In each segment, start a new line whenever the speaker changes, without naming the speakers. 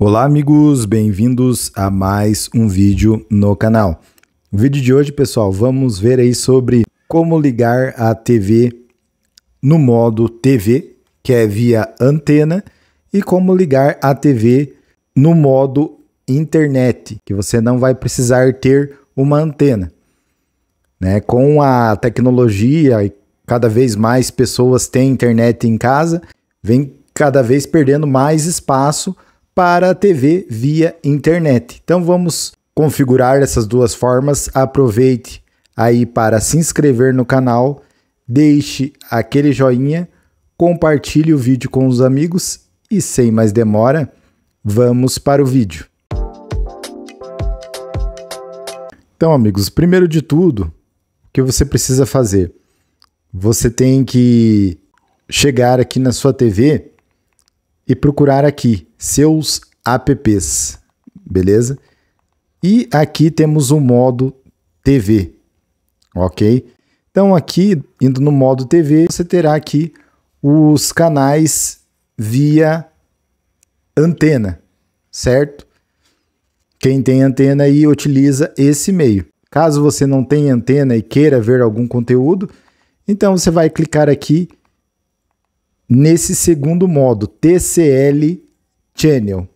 Olá amigos, bem-vindos a mais um vídeo no canal. No vídeo de hoje, pessoal, vamos ver aí sobre como ligar a TV no modo TV, que é via antena, e como ligar a TV no modo internet, que você não vai precisar ter uma antena. Né? Com a tecnologia e cada vez mais pessoas têm internet em casa, vem cada vez perdendo mais espaço para a TV via internet. Então vamos configurar essas duas formas. Aproveite aí para se inscrever no canal, deixe aquele joinha, compartilhe o vídeo com os amigos e sem mais demora, vamos para o vídeo. Então, amigos, primeiro de tudo, o que você precisa fazer? Você tem que chegar aqui na sua TV e procurar aqui seus apps, beleza? E aqui temos o modo TV, ok? Então aqui, indo no modo TV, você terá aqui os canais via antena, certo? Quem tem antena aí utiliza esse meio. Caso você não tenha antena e queira ver algum conteúdo, então você vai clicar aqui nesse segundo modo, TCL Channel.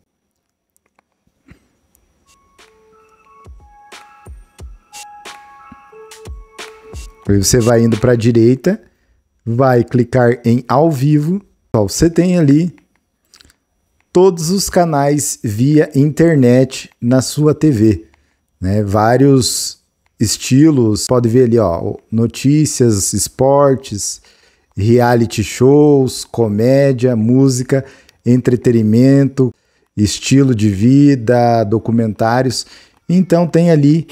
Aí você vai indo para a direita, vai clicar em ao vivo. você tem ali todos os canais via internet na sua TV, né? Vários estilos, pode ver ali, ó, notícias, esportes, reality shows, comédia, música, entretenimento, estilo de vida, documentários. Então tem ali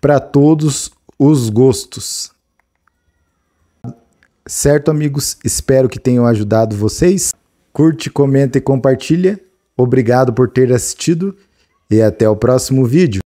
para todos os gostos. Certo, amigos? Espero que tenham ajudado vocês. Curte, comenta e compartilha. Obrigado por ter assistido e até o próximo vídeo.